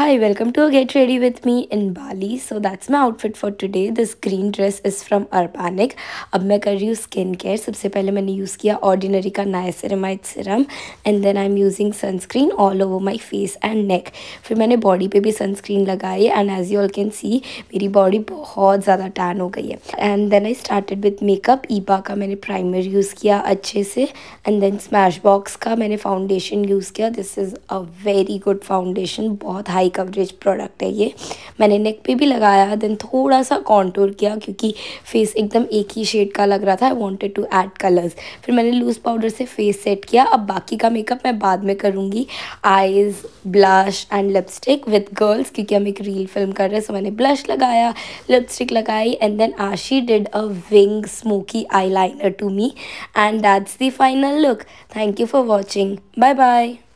Hi, welcome to Get Ready With Me in Bali. So that's my outfit for today. This green dress is from Urbanic. अब मैं कर रही हूँ skin care सबसे पहले मैंने यूज़ किया ऑर्डिनरी का niacinamide serum and then I am using sunscreen all over my face and neck फिर मैंने बॉडी पे भी सनस्क्रीन लगाई and as you all can see मेरी बॉडी बहुत ज़्यादा टैन हो गई है and then I started with makeup ईबा का मैंने प्राइमर यूज़ किया अच्छे से एंड देन स्मैश बॉक्स का मैंने फाउंडेशन यूज़ किया this is a very good foundation बहुत हाई कवरेज प्रोडक्ट है ये मैंने नेक पे भी लगाया देन थोड़ा सा कॉन्टोर किया क्योंकि फेस एकदम एक ही शेड का लग रहा था I wanted to add colours फिर मैंने लूज़ पाउडर से फेस सेट किया अब बाकी का मेकअप मैं बाद में करूँगी eyes blush and lipstick with girls क्योंकि हम एक रील फिल्म कर रहे हैं सो मैंने ब्लश लगाया लिपस्टिक लगाई and then Ashi did a wing smoky eyeliner to me and that's the final look thank you for watching bye bye